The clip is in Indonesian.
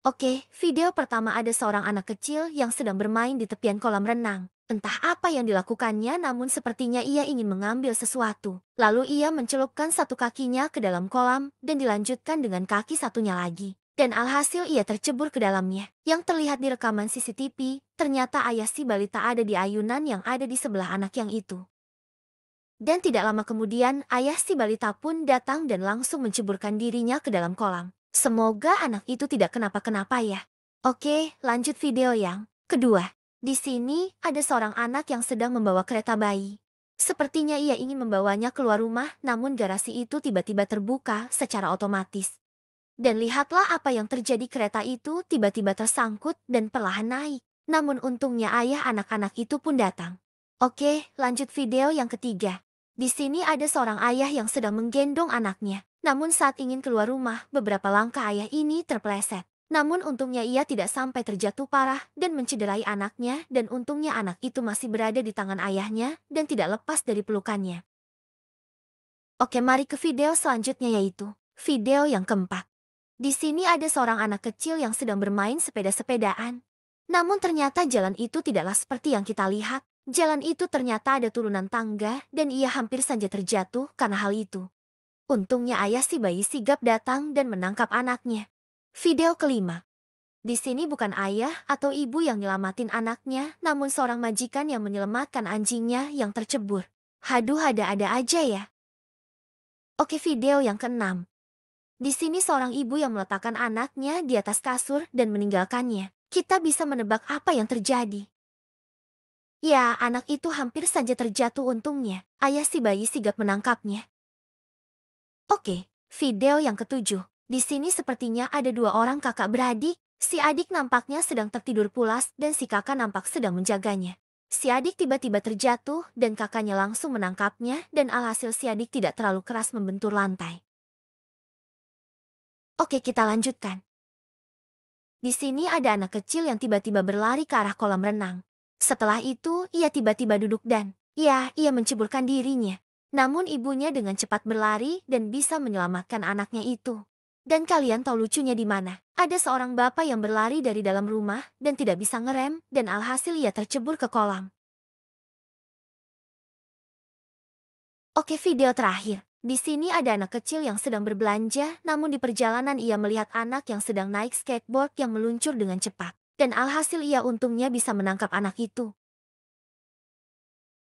Oke, video pertama ada seorang anak kecil yang sedang bermain di tepian kolam renang. Entah apa yang dilakukannya namun sepertinya ia ingin mengambil sesuatu. Lalu ia mencelupkan satu kakinya ke dalam kolam dan dilanjutkan dengan kaki satunya lagi. Dan alhasil ia tercebur ke dalamnya. Yang terlihat di rekaman CCTV, ternyata ayah si balita ada di ayunan yang ada di sebelah anak yang itu. Dan tidak lama kemudian, ayah si balita pun datang dan langsung menceburkan dirinya ke dalam kolam. Semoga anak itu tidak kenapa-kenapa ya. Oke, lanjut video yang kedua. Di sini ada seorang anak yang sedang membawa kereta bayi. Sepertinya ia ingin membawanya keluar rumah, namun garasi itu tiba-tiba terbuka secara otomatis. Dan lihatlah apa yang terjadi kereta itu tiba-tiba tersangkut dan perlahan naik. Namun untungnya ayah anak-anak itu pun datang. Oke, lanjut video yang ketiga. Di sini ada seorang ayah yang sedang menggendong anaknya. Namun saat ingin keluar rumah, beberapa langkah ayah ini terpleset. Namun untungnya ia tidak sampai terjatuh parah dan mencederai anaknya dan untungnya anak itu masih berada di tangan ayahnya dan tidak lepas dari pelukannya. Oke mari ke video selanjutnya yaitu video yang keempat. Di sini ada seorang anak kecil yang sedang bermain sepeda-sepedaan. Namun ternyata jalan itu tidaklah seperti yang kita lihat. Jalan itu ternyata ada turunan tangga dan ia hampir saja terjatuh karena hal itu. Untungnya ayah si bayi sigap datang dan menangkap anaknya. Video kelima. Di sini bukan ayah atau ibu yang nyelamatin anaknya, namun seorang majikan yang menyelamatkan anjingnya yang tercebur. Haduh ada-ada aja ya. Oke video yang keenam. Di sini seorang ibu yang meletakkan anaknya di atas kasur dan meninggalkannya. Kita bisa menebak apa yang terjadi. Ya, anak itu hampir saja terjatuh untungnya. Ayah si bayi sigap menangkapnya. Oke, video yang ketujuh. Di sini sepertinya ada dua orang kakak beradik. Si adik nampaknya sedang tertidur pulas dan si kakak nampak sedang menjaganya. Si adik tiba-tiba terjatuh dan kakaknya langsung menangkapnya dan alhasil si adik tidak terlalu keras membentur lantai. Oke kita lanjutkan. Di sini ada anak kecil yang tiba-tiba berlari ke arah kolam renang. Setelah itu, ia tiba-tiba duduk dan, ya, ia menceburkan dirinya. Namun ibunya dengan cepat berlari dan bisa menyelamatkan anaknya itu. Dan kalian tahu lucunya di mana? Ada seorang bapak yang berlari dari dalam rumah dan tidak bisa ngerem dan alhasil ia tercebur ke kolam. Oke video terakhir. Di sini ada anak kecil yang sedang berbelanja, namun di perjalanan ia melihat anak yang sedang naik skateboard yang meluncur dengan cepat. Dan alhasil ia untungnya bisa menangkap anak itu.